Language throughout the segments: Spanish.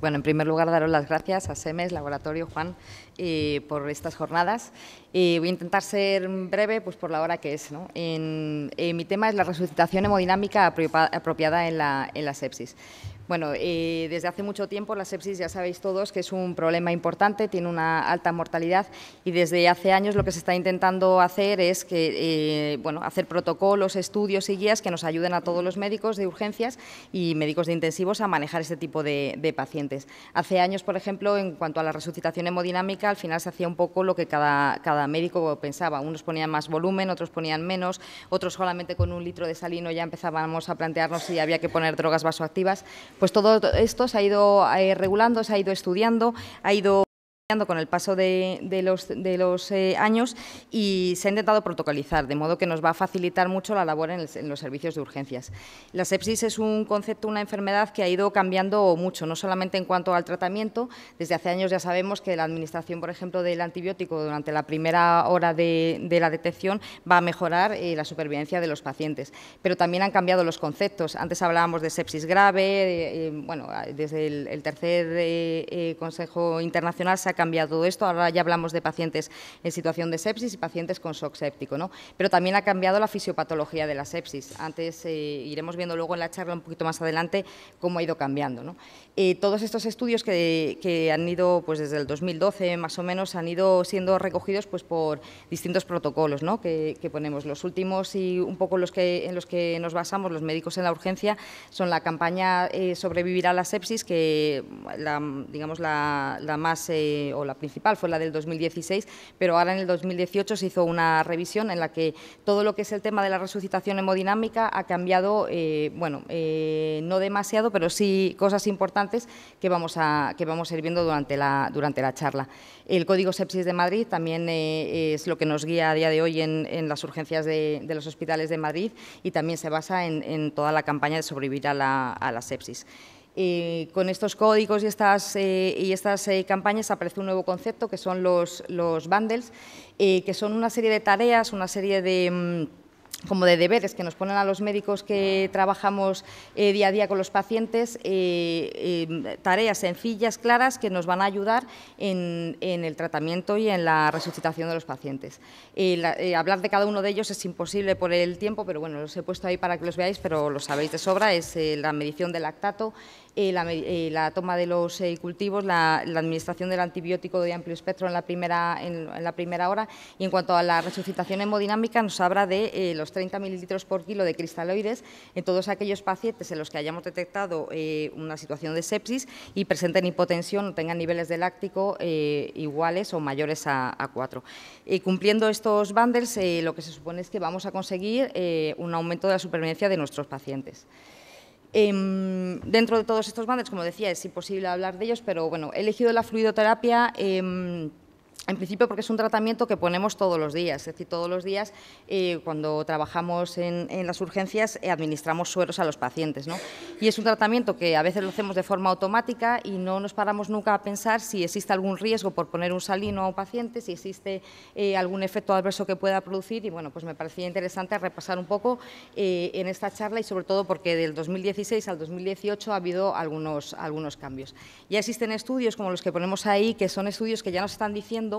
Bueno, en primer lugar, daros las gracias a SEMES, Laboratorio, Juan, por estas jornadas. Y voy a intentar ser breve pues, por la hora que es. En, eh, mi tema es la resucitación hemodinámica apropiada en la sepsis. Bueno, desde hace mucho tiempo la sepsis ya sabéis todos que es un problema importante, tiene una alta mortalidad y desde hace años lo que se está intentando hacer es que, eh, bueno, hacer protocolos, estudios y guías que nos ayuden a todos los médicos de urgencias y médicos de intensivos a manejar este tipo de, pacientes. Hace años, por ejemplo, en cuanto a la resucitación hemodinámica, al final se hacía un poco lo que cada, cada médico pensaba. Unos ponían más volumen, otros ponían menos, otros solamente con un litro de salino ya empezábamos a plantearnos si había que poner drogas vasoactivas. Pues todo esto se ha ido eh, regulando, se ha ido estudiando, ha ido con el paso de, los, eh, años y se ha intentado protocolizar, de modo que nos va a facilitar mucho la labor en, los servicios de urgencias. La sepsis es un concepto, una enfermedad que ha ido cambiando mucho, no solamente en cuanto al tratamiento. Desde hace años ya sabemos que la administración, por ejemplo, del antibiótico durante la primera hora de, la detección va a mejorar eh, la supervivencia de los pacientes. Pero también han cambiado los conceptos. Antes hablábamos de sepsis grave, eh, bueno, desde el tercer Consejo Internacional se ha cambiado cambiado esto. Ahora ya hablamos de pacientes en situación de sepsis y pacientes con shock séptico, ¿no? Pero también ha cambiado la fisiopatología de la sepsis. Antes eh, iremos viendo luego en la charla un poquito más adelante cómo ha ido cambiando, ¿no? Eh, todos estos estudios que, han ido, pues desde el 2012 más o menos, han ido siendo recogidos pues por distintos protocolos, ¿no? Que, ponemos los últimos y un poco los que en los que nos basamos los médicos en la urgencia son la campaña eh, sobrevivir a la sepsis que la, digamos la, más o la principal fue la del 2016, pero ahora en el 2018 se hizo una revisión en la que todo lo que es el tema de la resucitación hemodinámica ha cambiado, eh, bueno, eh, no demasiado, pero sí cosas importantes que vamos a, que vamos a ir viendo durante la, durante la charla. El Código Sepsis de Madrid también eh, es lo que nos guía a día de hoy en, las urgencias de, los hospitales de Madrid y también se basa en, toda la campaña de sobrevivir a la sepsis. Eh, con estos códigos y estas, eh, y estas eh, campañas aparece un nuevo concepto que son los, los bundles, que son una serie de tareas, una serie de... Mm, como de deberes que nos ponen a los médicos que trabajamos día a día con los pacientes, tareas sencillas, claras, que nos van a ayudar en, el tratamiento y en la resucitación de los pacientes. hablar de cada uno de ellos es imposible por el tiempo, pero bueno, los he puesto ahí para que los veáis, pero lo sabéis de sobra, es la medición del lactato, eh, eh, la, toma de los eh, cultivos, la, administración del antibiótico de amplio espectro en la primera, en, la primera hora. Y en cuanto a la resucitación hemodinámica, nos habla de los 30 mililitros por kilo de cristaloides en todos aquellos pacientes en los que hayamos detectado una situación de sepsis y presenten hipotensión o tengan niveles de láctico iguales o mayores a, a 4. cumpliendo estos bundles, lo que se supone es que vamos a conseguir un aumento de la supervivencia de nuestros pacientes. Em, dentro de todos estos bandes como decía, es imposible hablar de ellos, pero bueno, he elegido la fluidoterapia. Em, en principio porque es un tratamiento que ponemos todos los días, es decir, todos los días eh, cuando trabajamos en, las urgencias eh, administramos sueros a los pacientes. ¿no? Y es un tratamiento que a veces lo hacemos de forma automática y no nos paramos nunca a pensar si existe algún riesgo por poner un salino a un paciente, si existe eh, algún efecto adverso que pueda producir. Y bueno, pues me parecía interesante repasar un poco en esta charla y sobre todo porque del 2016 al 2018 ha habido algunos, algunos cambios. Ya existen estudios como los que ponemos ahí, que son estudios que ya nos están diciendo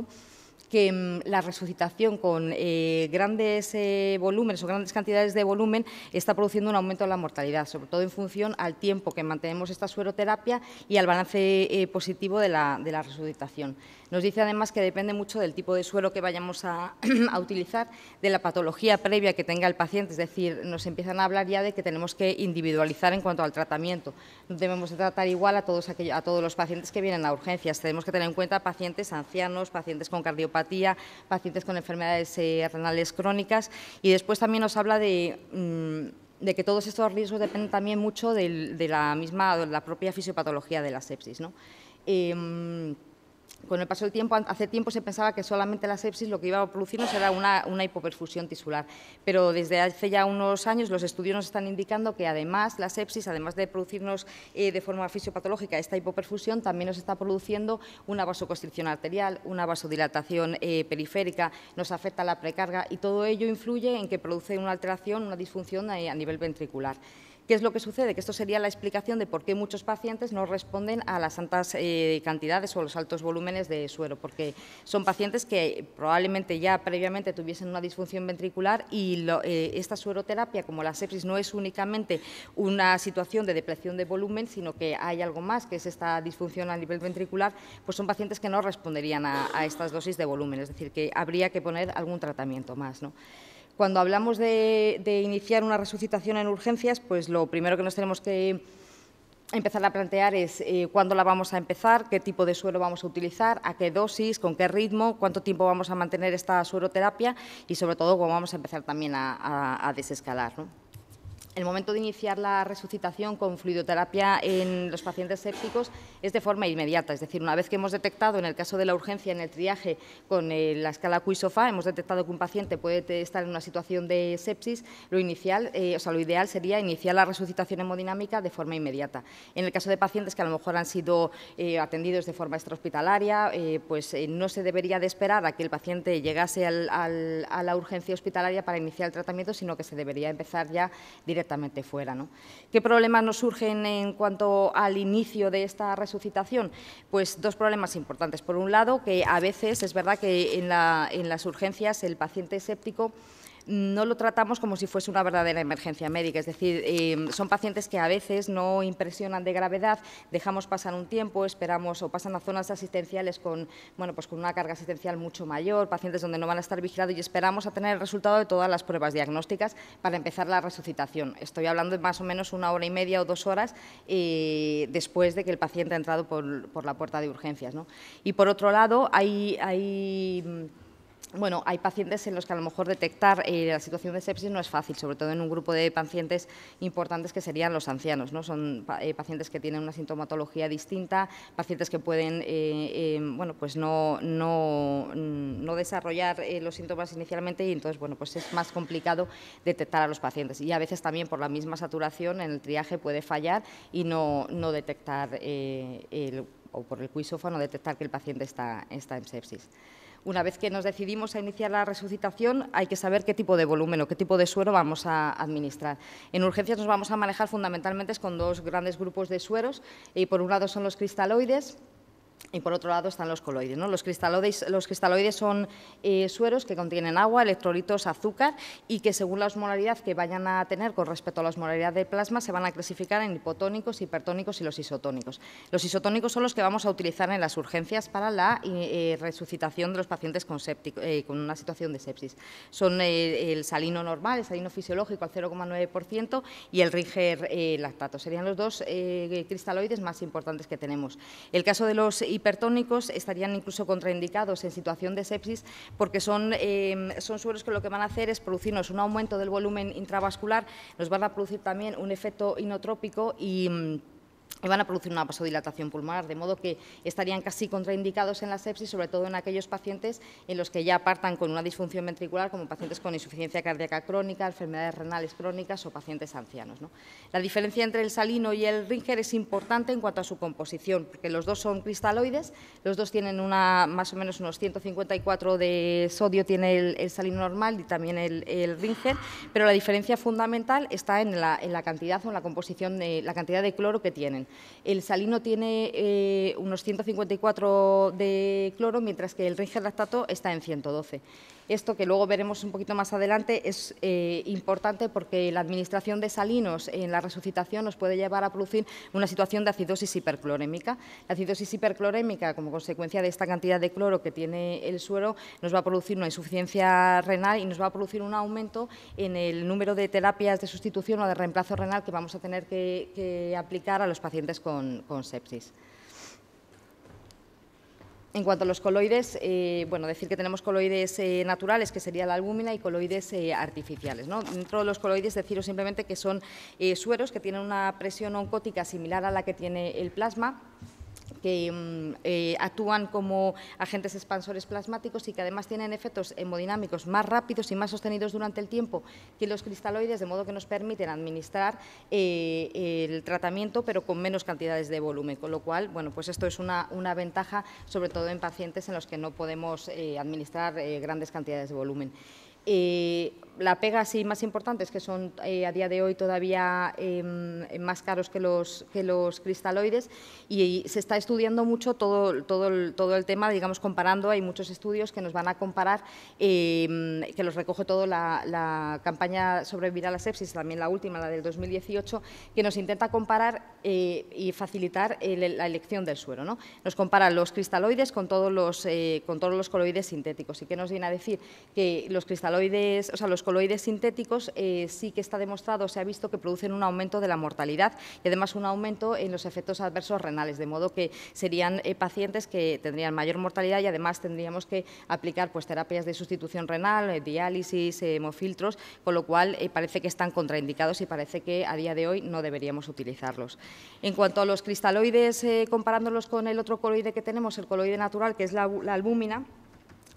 que mm, la resucitación con eh, grandes eh, volúmenes o grandes cantidades de volumen está produciendo un aumento de la mortalidad, sobre todo en función al tiempo que mantenemos esta sueroterapia y al balance eh, positivo de la resucitación. Nos dice además que depende mucho del tipo de suelo que vayamos a, utilizar, de la patología previa que tenga el paciente, es decir, nos empiezan a hablar ya de que tenemos que individualizar en cuanto al tratamiento. No debemos tratar igual a todos, a todos los pacientes que vienen a urgencias, tenemos que tener en cuenta pacientes ancianos, pacientes con cardiopatía, pacientes con enfermedades eh, renales crónicas y después también nos habla de... Mm, que todos estos riesgos dependen también mucho de, la misma, de la propia fisiopatología de la sepsis. ¿no? Em, con el paso del tiempo, hace tiempo se pensaba que solamente la sepsis lo que iba a producirnos era una, hipoperfusión tisular, pero desde hace ya unos años los estudios nos están indicando que además la sepsis, además de producirnos eh, de forma fisiopatológica esta hipoperfusión, también nos está produciendo una vasoconstricción arterial, una vasodilatación eh, periférica, nos afecta la precarga y todo ello influye en que produce una alteración, una disfunción eh, a nivel ventricular. ¿Qué es lo que sucede? Que esto sería la explicación de por qué muchos pacientes no responden a las altas eh, cantidades o los altos volúmenes de suero, porque son pacientes que probablemente ya previamente tuviesen una disfunción ventricular y eh, esta sueroterapia, como la sepsis, no es únicamente una situación de depresión de volumen, sino que hay algo más, que es esta disfunción a nivel ventricular, pues son pacientes que no responderían a, a estas dosis de volumen, es decir, que habría que poner algún tratamiento más. ¿no? Cuando hablamos de, iniciar una resucitación en urgencias, pues lo primero que nos tenemos que empezar a plantear es eh, cuándo la vamos a empezar, qué tipo de suero vamos a utilizar, a qué dosis, con qué ritmo, cuánto tiempo vamos a mantener esta sueroterapia y, sobre todo, cómo vamos a empezar también a, a desescalar. ¿no? el momento de iniciar la resucitación con fluidoterapia en los pacientes sépticos es de forma inmediata, es decir, una vez que hemos detectado, en el caso de la urgencia, en el triaje con eh, la escala QISOFA, hemos detectado que un paciente puede estar en una situación de sepsis, lo inicial, eh, o sea, lo ideal sería iniciar la resucitación hemodinámica de forma inmediata. En el caso de pacientes que a lo mejor han sido eh, atendidos de forma extrahospitalaria, pues no se debería de esperar a que el paciente llegase a la urgencia hospitalaria para iniciar el tratamiento, sino que se debería empezar ya directamente fuera. ¿Qué problemas nos surgen en cuanto al inicio de esta resucitación? Pues dos problemas importantes. Por un lado, que a veces es verdad que en, las urgencias el paciente séptico no lo tratamos como si fuese una verdadera emergencia médica. Es decir, em, son pacientes que a veces no impresionan de gravedad, dejamos pasar un tiempo, esperamos o pasan a zonas asistenciales con, bueno, pues con una carga asistencial mucho mayor, pacientes donde no van a estar vigilados y esperamos a tener el resultado de todas las pruebas diagnósticas para empezar la resucitación. Estoy hablando de más o menos una hora y media o dos horas eh, después de que el paciente ha entrado por, la puerta de urgencias. ¿no? Y por otro lado, hay, hay mm, bueno, hay pacientes en los que a lo mejor detectar eh, la situación de sepsis no es fácil, sobre todo en un grupo de pacientes importantes que serían los ancianos. ¿no? Son eh, pacientes que tienen una sintomatología distinta, pacientes que pueden eh, bueno, pues no, no, desarrollar los síntomas inicialmente y entonces bueno, pues es más complicado detectar a los pacientes. Y a veces también por la misma saturación en el triaje puede fallar y no, detectar o por el cuisófano detectar que el paciente está en sepsis. Una vez que nos decidimos a iniciar la resucitación, hay que saber qué tipo de volumen o qué tipo de suero vamos a administrar. En urgencias nos vamos a manejar fundamentalmente con dos grandes grupos de sueros. Y por un lado son los cristaloides, y por otro lado están los coloides. Los, cristaloides, los cristaloides son eh, sueros que contienen agua, electrolitos, azúcar y que según la osmolaridad que vayan a tener con respecto a la osmolaridad de plasma se van a clasificar en hipotónicos, hipertónicos y los isotónicos. Los isotónicos son los que vamos a utilizar en las urgencias para la eh, eh, resucitación de los pacientes con, con, una situación de sepsis. Son el salino normal, el salino fisiológico al 0,9% y el Ringer lactato. Serían los dos cristaloides más importantes que tenemos. El caso de los hipertónicos estarían incluso contraindicados en situación de sepsis porque son, eh, son sueros que lo que van a hacer es producirnos un aumento del volumen intravascular, nos van a producir también un efecto inotrópico y mm, y van a producir una vasodilatación pulmonar, de modo que estarían casi contraindicados en la sepsis, sobre todo en aquellos pacientes en los que ya partan con una disfunción ventricular, como pacientes con insuficiencia cardíaca crónica, enfermedades renales crónicas o pacientes ancianos. La diferencia entre el salino y el ringer es importante en cuanto a su composición, porque los dos son cristaloides, los dos tienen una, más o menos unos 154 de sodio tiene el, salino normal y también el, el, ringer, pero la diferencia fundamental está en la, en la cantidad o en la composición, de, la cantidad de cloro que tienen. El salino tiene eh, unos 154 de cloro, mientras que el lactato está en 112. Esto que luego veremos un poquito más adelante es eh, importante porque la administración de salinos en la resucitación nos puede llevar a producir una situación de acidosis hiperclorémica. La acidosis hiperclorémica, como consecuencia de esta cantidad de cloro que tiene el suero, nos va a producir una insuficiencia renal y nos va a producir un aumento en el número de terapias de sustitución o de reemplazo renal que vamos a tener que, aplicar a los pacientes con sepsis. En cuanto a los coloides, eh, bueno, decir que tenemos coloides eh, naturales, que sería la albúmina, y coloides eh, artificiales. Dentro de los coloides, deciros simplemente que son sueros que tienen una presión oncótica similar a la que tiene el plasma que mm, eh, actúan como agentes expansores plasmáticos y que además tienen efectos hemodinámicos más rápidos y más sostenidos durante el tiempo que los cristaloides, de modo que nos permiten administrar eh, el tratamiento pero con menos cantidades de volumen, con lo cual, bueno, pues esto es una, ventaja sobre todo en pacientes en los que no podemos eh, administrar grandes cantidades de volumen. Eh, la pega así más importante es que son eh, a día de hoy todavía em, más caros que los, que los cristaloides y, se está estudiando mucho todo, todo, el, todo el tema, digamos, comparando. Hay muchos estudios que nos van a comparar, em, que los recoge toda la, campaña sobre viral la sepsis, también la última, la del 2018, que nos intenta comparar eh, y facilitar la elección del suelo ¿no? Nos compara los cristaloides con todos los, con todos los coloides sintéticos. ¿Y qué nos viene a decir? Que los cristaloides o sea, los coloides sintéticos eh, sí que está demostrado, se ha visto que producen un aumento de la mortalidad y además un aumento en los efectos adversos renales, de modo que serían eh, pacientes que tendrían mayor mortalidad y además tendríamos que aplicar pues, terapias de sustitución renal, eh, diálisis, hemofiltros, con lo cual parece que están contraindicados y parece que a día de hoy no deberíamos utilizarlos. En cuanto a los cristaloides, comparándolos con el otro coloide que tenemos, el coloide natural, que es la albúmina,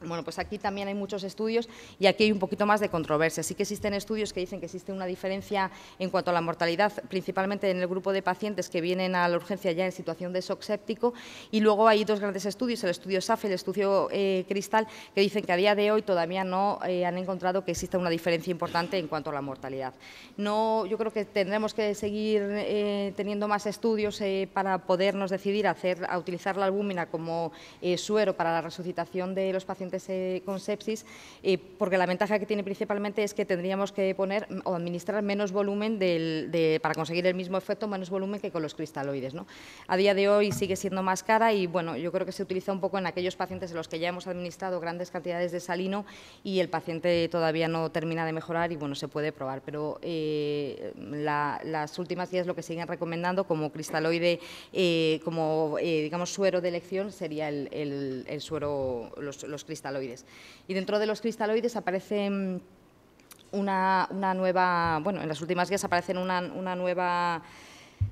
bueno, pues aquí también hay muchos estudios y aquí hay un poquito más de controversia. Sí que existen estudios que dicen que existe una diferencia en cuanto a la mortalidad, principalmente en el grupo de pacientes que vienen a la urgencia ya en situación de shock séptico. Y luego hay dos grandes estudios, el estudio SAFE y el estudio eh, Cristal, que dicen que a día de hoy todavía no eh, han encontrado que exista una diferencia importante en cuanto a la mortalidad. No, yo creo que tendremos que seguir eh, teniendo más estudios para podernos decidir a utilizar la albúmina como suero para la resucitación de los pacientes con sepsis, eh, porque la ventaja que tiene principalmente es que tendríamos que poner o administrar menos volumen para conseguir el mismo efecto, menos volumen que con los cristaloides. A día de hoy sigue siendo más cara y bueno, yo creo que se utiliza un poco en aquellos pacientes en los que ya hemos administrado grandes cantidades de salino y el paciente todavía no termina de mejorar y bueno, se puede probar, pero eh, las últimas días lo que siguen recomendando como cristaloide, eh, como digamos suero de elección sería el, suero, los, los cristaloides y dentro de los cristaloides aparecen... Una, nueva, bueno, en las últimas guías aparecen una, nueva,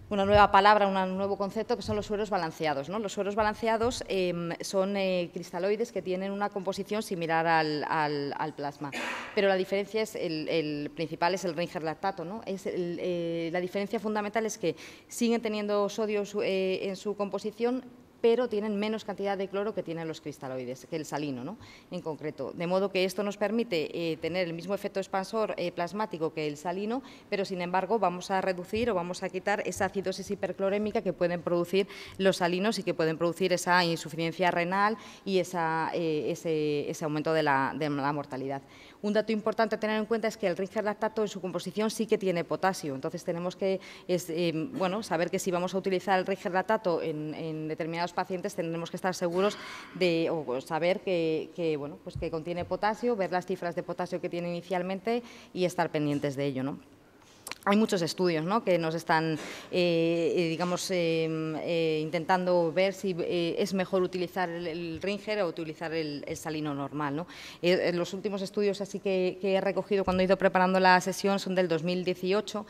una nueva palabra, un nuevo concepto que son los sueros balanceados. Los sueros balanceados em, son eh, cristaloides que tienen una composición similar al, plasma, pero la diferencia es, el, principal es el Ringer lactato. Es eh, la diferencia fundamental es que siguen teniendo sodio en su eh, composición, pero tienen menos cantidad de cloro que tienen los cristaloides, que el salino en concreto. De modo que esto nos permite eh, tener el mismo efecto expansor eh, plasmático que el salino, pero sin embargo vamos a reducir o vamos a quitar esa acidosis hiperclorémica que pueden producir los salinos y que pueden producir esa insuficiencia renal y esa, eh, ese, aumento de la, mortalidad. Un dato importante a tener en cuenta es que el Ringer lactato en su composición sí que tiene potasio, entonces tenemos que bueno, saber que si vamos a utilizar el Ringer lactato en, en determinados pacientes tendremos que estar seguros de saber que, bueno, pues que contiene potasio, ver las cifras de potasio que tiene inicialmente y estar pendientes de ello. ¿no? hay muchos estudios ¿no? que nos están, eh, eh, digamos, eh, intentando ver si es mejor utilizar el, ringer o utilizar el, salino normal. ¿no? los últimos estudios así que, he recogido cuando he ido preparando la sesión son del 2018.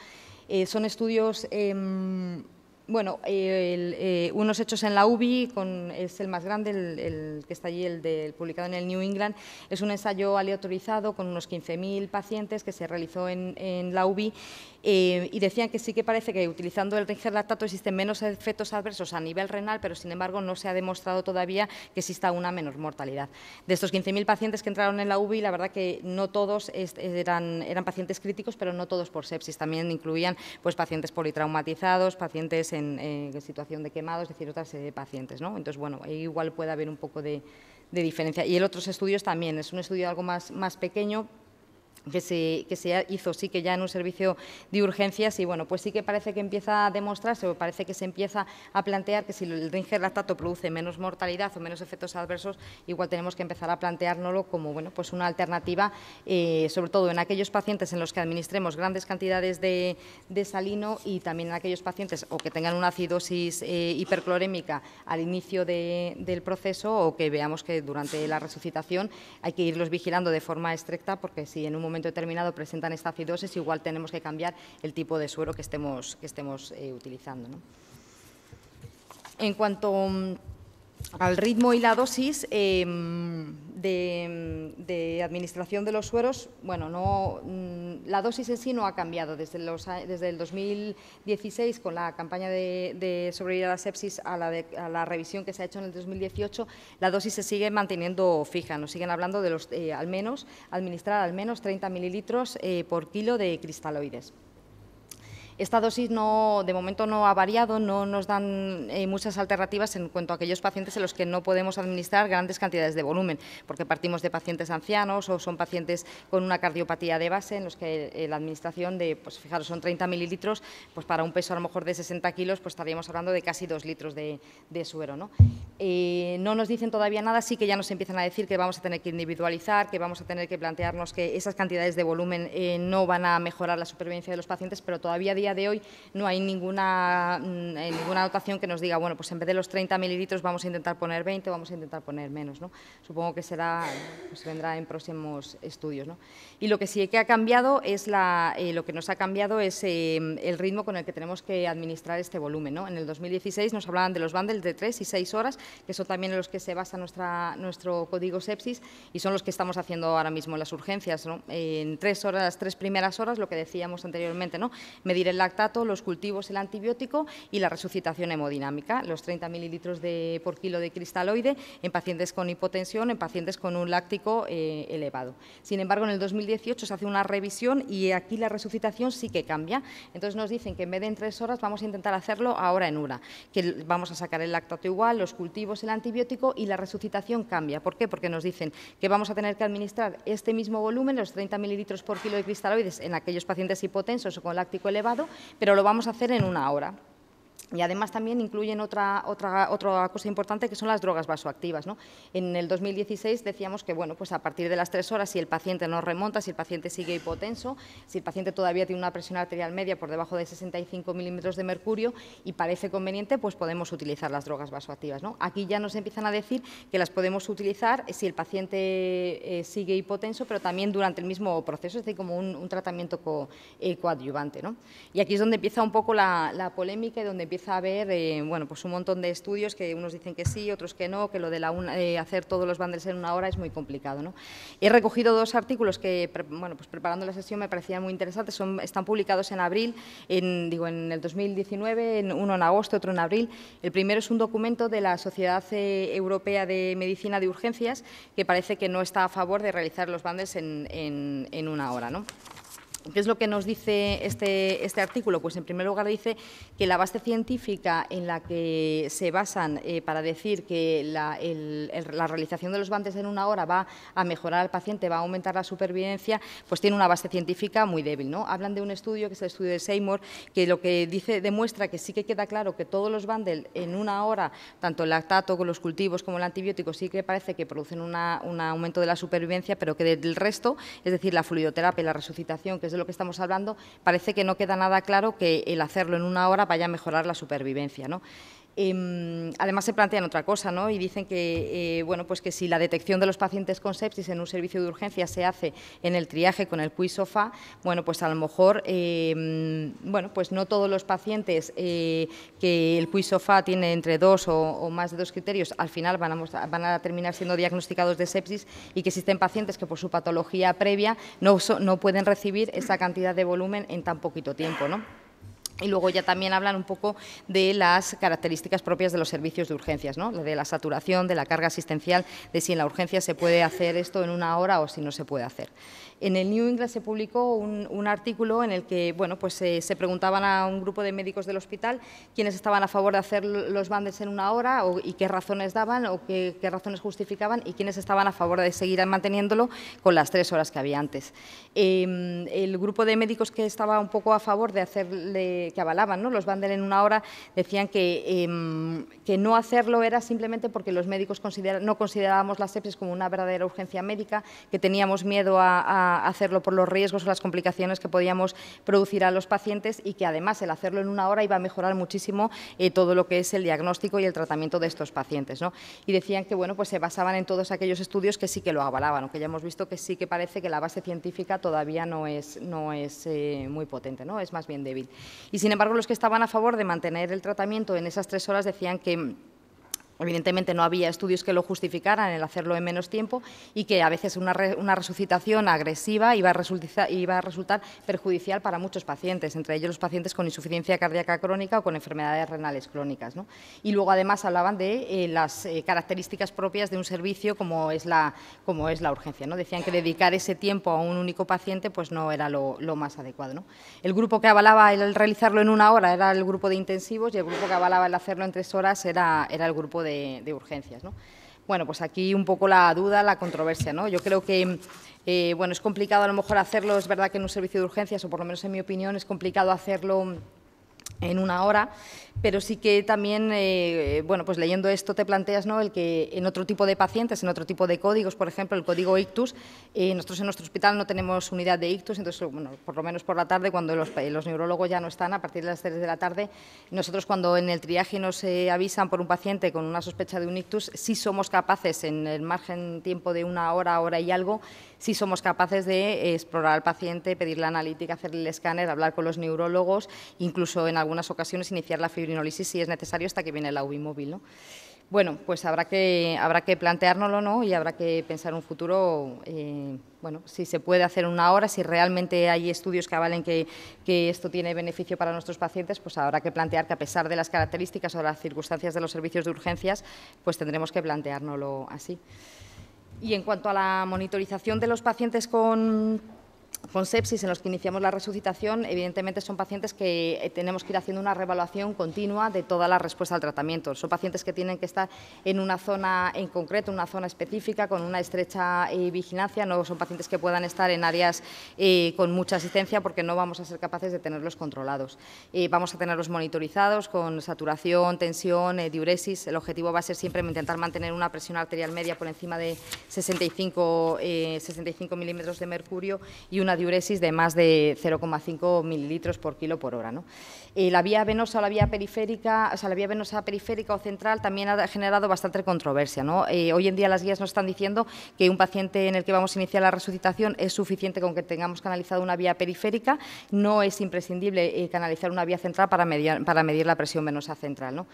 son estudios em, bueno, eh, unos hechos en la UBI, con, es el más grande, el, que está allí, el, publicado en el New England. Es un ensayo aleatorizado con unos 15.000 pacientes que se realizó en, la UBI eh, y decían que sí que parece que utilizando el ringer lactato existen menos efectos adversos a nivel renal, pero sin embargo no se ha demostrado todavía que exista una menor mortalidad. De estos 15.000 pacientes que entraron en la UBI, la verdad que no todos eran, eran pacientes críticos, pero no todos por sepsis. También incluían pues, pacientes politraumatizados, pacientes eh, en, situación de quemados, es decir, otras pacientes. ¿no? Entonces, bueno, igual puede haber un poco de, diferencia. Y el otros estudios también, es un estudio algo más, más pequeño, que se, hizo sí que ya en un servicio de urgencias y bueno, pues sí que parece que empieza a demostrarse o parece que se empieza a plantear que si el ringer lactato produce menos mortalidad o menos efectos adversos, igual tenemos que empezar a planteárnoslo como bueno, pues una alternativa, eh, sobre todo en aquellos pacientes en los que administremos grandes cantidades de, salino y también en aquellos pacientes o que tengan una acidosis eh, hiperclorémica al inicio del proceso o que veamos que durante la resucitación hay que irlos vigilando de forma estricta porque si en un momento momento determinado presentan esta acidosis, igual tenemos que cambiar el tipo de suero que estemos, que estemos eh, utilizando. En cuanto mm, al ritmo y la dosis em, mm, de, administración de los sueros, bueno, no mm, la dosis en sí no ha cambiado desde, el 2016 con la campaña de, sobrevivir a la sepsis a la, revisión que se ha hecho en el 2018, la dosis se sigue manteniendo fija. Nos siguen hablando de los eh, al menos administrar al menos 30 mililitros eh, por kilo de cristaloides. Esta dosis no, de momento no ha variado, no nos dan eh, muchas alternativas en cuanto a aquellos pacientes en los que no podemos administrar grandes cantidades de volumen, porque partimos de pacientes ancianos o son pacientes con una cardiopatía de base en los que eh, la administración de, pues fijaros, son 30 mililitros, pues para un peso a lo mejor de 60 kilos, pues estaríamos hablando de casi 2 litros de, de suero. ¿no? Eh, no nos dicen todavía nada, sí que ya nos empiezan a decir que vamos a tener que individualizar, que vamos a tener que plantearnos que esas cantidades de volumen eh, no van a mejorar la supervivencia de los pacientes, pero todavía a día de hoy no hay ninguna, mm, eh, dotación que nos diga, bueno, pues en vez de los 30 mililitros vamos a intentar poner 20 o vamos a intentar poner menos. Supongo que será, pues vendrá en próximos estudios. Y lo que sí que ha cambiado es lo que nos ha cambiado es el ritmo con el que tenemos que administrar este volumen. En el 2016 nos hablaban de los bundles de 3 y 6 horas que son también en los que se basa nuestra, nuestro código sepsis y son los que estamos haciendo ahora mismo en las urgencias. ¿no? En tres horas, tres primeras horas, lo que decíamos anteriormente, ¿no? medir el lactato, los cultivos, el antibiótico y la resucitación hemodinámica, los 30 mililitros de, por kilo de cristaloide en pacientes con hipotensión, en pacientes con un láctico eh, elevado. Sin embargo, en el 2018 se hace una revisión y aquí la resucitación sí que cambia. Entonces nos dicen que en vez de en tres horas vamos a intentar hacerlo ahora en una, que vamos a sacar el lactato igual, los cultivos el antibiótico y la resucitación cambia. ¿Por qué? Porque nos dicen que vamos a tener que administrar este mismo volumen, los 30 mililitros por kilo de cristaloides, en aquellos pacientes hipotensos o con láctico elevado, pero lo vamos a hacer en una hora. Y además también incluyen otra, otra, otra cosa importante que son las drogas vasoactivas. ¿no? En el 2016 decíamos que bueno, pues a partir de las tres horas, si el paciente no remonta, si el paciente sigue hipotenso, si el paciente todavía tiene una presión arterial media por debajo de 65 milímetros de mercurio y parece conveniente, pues podemos utilizar las drogas vasoactivas. ¿no? Aquí ya nos empiezan a decir que las podemos utilizar si el paciente eh, sigue hipotenso, pero también durante el mismo proceso, es decir, como un, un tratamiento co, eh, coadyuvante. ¿no? Y aquí es donde empieza un poco la, la polémica y donde empieza empieza a haber eh, bueno, pues un montón de estudios que unos dicen que sí, otros que no, que lo de eh, hacer todos los bundles en una hora es muy complicado. ¿no? He recogido dos artículos que, bueno, pues preparando la sesión me parecían muy interesantes, Son, están publicados en abril, en, digo, en el 2019, uno en agosto, otro en abril. El primero es un documento de la Sociedad eh, Europea de Medicina de Urgencias que parece que no está a favor de realizar los bundles en, en una hora. ¿no? ¿Qué es lo que nos dice este, este artículo? Pues, en primer lugar, dice que la base científica en la que se basan eh, para decir que la, realización de los bandes en una hora va a mejorar al paciente, va a aumentar la supervivencia, pues tiene una base científica muy débil. ¿no? Hablan de un estudio, que es el estudio de Seymour, que lo que dice demuestra que sí que queda claro que todos los bandes en una hora, tanto el lactato, con los cultivos como el antibiótico, sí que parece que producen un aumento de la supervivencia, pero que del resto, es decir, la fluidoterapia y la resucitación, que es de lo que estamos hablando, parece que no queda nada claro que el hacerlo en una hora vaya a mejorar la supervivencia. Em, además se plantean otra cosa, ¿no? Y dicen que, eh, bueno, pues que si la detección de los pacientes con sepsis en un servicio de urgencia se hace en el triaje con el QISOFA, bueno, pues a lo mejor, em, bueno, pues no todos los pacientes eh, que el QISOFA tiene entre dos o, más de dos criterios, al final van a, terminar siendo diagnosticados de sepsis y que existen pacientes que por su patología previa no, no pueden recibir esa cantidad de volumen en tan poquito tiempo, ¿no? Y luego ya también hablan un poco de las características propias de los servicios de urgencias, ¿no? de la saturación, de la carga asistencial, de si en la urgencia se puede hacer esto en una hora o si no se puede hacer. En el New England se publicó un, artículo en el que bueno, pues, eh, se preguntaban a un grupo de médicos del hospital quiénes estaban a favor de hacer los bandes en una hora y qué razones daban o qué, razones justificaban y quiénes estaban a favor de seguir manteniéndolo con las tres horas que había antes. Em, el grupo de médicos que estaba un poco a favor de hacerle que, avalaban, ¿no? los Bandel en una hora decían que, em, que no hacerlo era simplemente porque los médicos no considerábamos la sepsis como una verdadera urgencia médica, que teníamos miedo a, hacerlo por los riesgos o las complicaciones que podíamos producir a los pacientes y que además el hacerlo en una hora iba a mejorar muchísimo eh, todo lo que es el diagnóstico y el tratamiento de estos pacientes. Y decían que bueno, pues se basaban en todos aquellos estudios que sí que lo avalaban, aunque ya hemos visto que sí que parece que la base científica todavía no es, no es eh, muy potente, ¿no? es más bien débil. Y sin embargo, los que estaban a favor de mantener el tratamiento en esas tres horas decían que Evidentemente no había estudios que lo justificaran el hacerlo en menos tiempo y que a veces una, resucitación agresiva iba a, resultar perjudicial para muchos pacientes, entre ellos los pacientes con insuficiencia cardíaca crónica o con enfermedades renales crónicas. Y luego además hablaban de eh, las eh, características propias de un servicio como es la, como es la urgencia. Decían que dedicar ese tiempo a un único paciente pues no era lo, más adecuado. El grupo que avalaba el realizarlo en una hora era el grupo de intensivos y el grupo que avalaba el hacerlo en tres horas era, era el grupo de de, urgencias. ¿no? Bueno, pues aquí un poco la duda, la controversia, ¿no? Yo creo que, eh, bueno, es complicado a lo mejor hacerlo, es verdad que en un servicio de urgencias, o por lo menos en mi opinión, es complicado hacerlo en una hora, pero sí que también, eh, bueno, pues leyendo esto te planteas, ¿no?, el que en otro tipo de pacientes, en otro tipo de códigos, por ejemplo, el código ictus, eh, nosotros en nuestro hospital no tenemos unidad de ictus, entonces, bueno, por lo menos por la tarde, cuando los, eh, neurólogos ya no están, a partir de las 3 de la tarde, nosotros cuando en el triaje nos avisan por un paciente con una sospecha de un ictus, sí somos capaces, en el margen tiempo de una hora, hora y algo, sí somos capaces de explorar al paciente, pedir la analítica, hacer el escáner, hablar con los neurólogos, incluso en algunas ocasiones iniciar la fibrinolisis si es necesario hasta que viene la UV móvil. Bueno, pues habrá que, habrá que planteárnoslo ¿no? y habrá que pensar un futuro, eh, bueno, si se puede hacer una hora, si realmente hay estudios que avalen que, que, esto tiene beneficio para nuestros pacientes, pues habrá que plantear que a pesar de las características o las circunstancias de los servicios de urgencias, pues tendremos que planteárnoslo así. Y en cuanto a la monitorización de los pacientes con con sepsis en los que iniciamos la resucitación, evidentemente son pacientes que eh, tenemos que ir haciendo una revaluación continua de toda la respuesta al tratamiento. Son pacientes que tienen que estar en una zona en concreto, una zona específica, con una estrecha eh, vigilancia, no son pacientes que puedan estar en áreas eh, con mucha asistencia porque no vamos a ser capaces de tenerlos controlados. vamos a tenerlos monitorizados con saturación, tensión, diuresis. El objetivo va a ser siempre intentar mantener una presión arterial media por encima de 65, 65 milímetros de mercurio y una diuresis de más de 0,5 mililitros por kilo por hora. ¿no? la vía venosa o la vía periférica, o sea, la vía venosa periférica o central también ha generado bastante controversia. ¿no? hoy en día las guías nos están diciendo que un paciente en el que vamos a iniciar la resucitación es suficiente con que tengamos canalizado una vía periférica, no es imprescindible eh, canalizar una vía central para medir, para medir la presión venosa central. ¿no?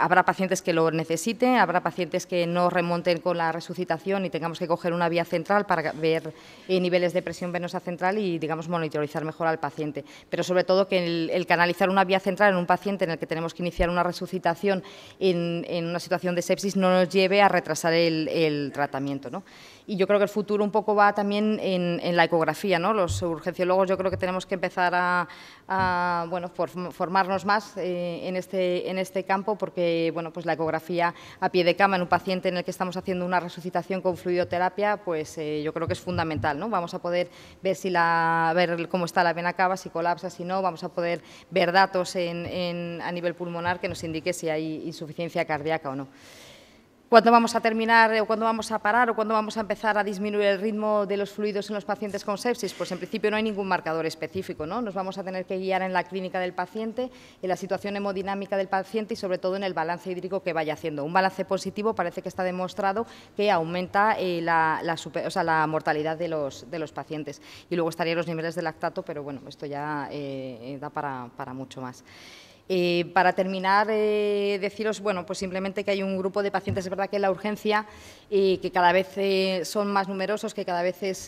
habrá pacientes que lo necesiten, habrá pacientes que no remonten con la resucitación y tengamos que coger una vía central para ver eh, niveles de presión venosa central y, digamos, monitorizar mejor al paciente. Pero sobre todo que el, canalizar una vía central en un paciente en el que tenemos que iniciar una resucitación en, una situación de sepsis no nos lleve a retrasar el, tratamiento. Y yo creo que el futuro un poco va también en, la ecografía. ¿no? Los urgenciólogos yo creo que tenemos que empezar a, bueno, formarnos más eh, en, este, en este campo porque bueno, pues la ecografía a pie de cama en un paciente en el que estamos haciendo una resucitación con fluidoterapia, pues eh, yo creo que es fundamental. ¿no? Vamos a poder ver si la, ver cómo está la vena cava, si colapsa, si no, vamos a poder ver datos en, a nivel pulmonar que nos indique si hay insuficiencia cardíaca o no cuándo vamos a terminar o eh, cuándo vamos a parar o cuándo vamos a empezar a disminuir el ritmo de los fluidos en los pacientes con sepsis? Pues en principio no hay ningún marcador específico, ¿no? Nos vamos a tener que guiar en la clínica del paciente, en la situación hemodinámica del paciente y sobre todo en el balance hídrico que vaya haciendo. Un balance positivo parece que está demostrado que aumenta eh, la, mortalidad de los, pacientes. Y luego estarían los niveles de lactato, pero bueno, esto ya eh, da para mucho más. Eh, para terminar, eh, deciros, bueno, pues simplemente que hay un grupo de pacientes, es verdad que en la urgencia, eh, que cada vez son más numerosos, que cada vez es,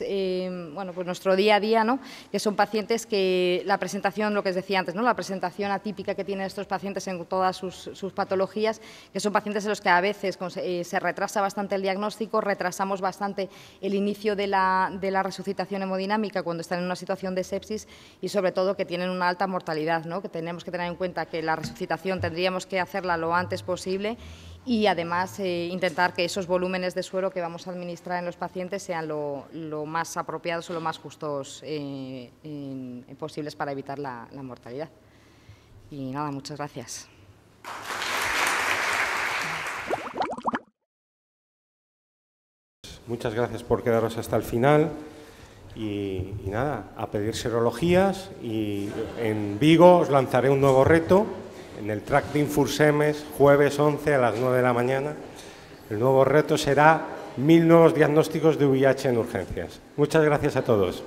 bueno, pues nuestro día a día, ¿no? Que son pacientes que la presentación, lo que os decía antes, ¿no? La presentación atípica que tienen estos pacientes en todas sus, patologías, que son pacientes en los que a veces se retrasa bastante el diagnóstico, retrasamos bastante el inicio de la, resucitación hemodinámica cuando están en una situación de sepsis y sobre todo que tienen una alta mortalidad, ¿no? Que tenemos que tener en cuenta que la resucitación tendríamos que hacerla lo antes posible y además eh, intentar que esos volúmenes de suero que vamos a administrar en los pacientes sean lo, más apropiados o lo más justos eh, posibles para evitar la, la, mortalidad. Y nada, muchas gracias. Muchas gracias por quedaros hasta el final. Y, nada, a pedir serologías y en Vigo os lanzaré un nuevo reto en el track de Infursemes, jueves 11 a las 9 de la mañana. El nuevo reto será mil nuevos diagnósticos de VIH en urgencias. Muchas gracias a todos.